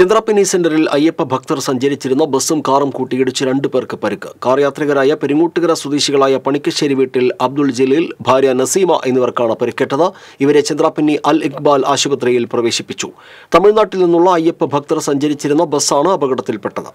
ചിന്ത്രപ്പിനി സെന്ററിൽ അയ്യപ്പ ഭക്തർ സഞ്ചരിച്ചിരുന്ന ബസ്സും കാറും കൂട്ടിയിടിച്ച് രണ്ടു പേർക്ക് പരിക്ക് കാർ യാത്രികരായ പെരിങ്ങൂട്ടുകര സ്വദേശികളായ പണിക്കശ്ശേരി വീട്ടിൽ അബ്ദുൾ ജലീൽ ഭാര്യ നസീമ എന്നിവർക്കാണ് പരിക്കേറ്റത് ഇവരെ ചിന്ത്രപ്പിന്നി അൽ ഇക്ബാൽ ആശുപത്രിയിൽ പ്രവേശിപ്പിച്ചു തമിഴ്നാട്ടിൽ നിന്നുള്ള അയ്യപ്പ ഭക്തർ സഞ്ചരിച്ചിരുന്ന ബസ്സാണ് അപകടത്തിൽപ്പെട്ടത്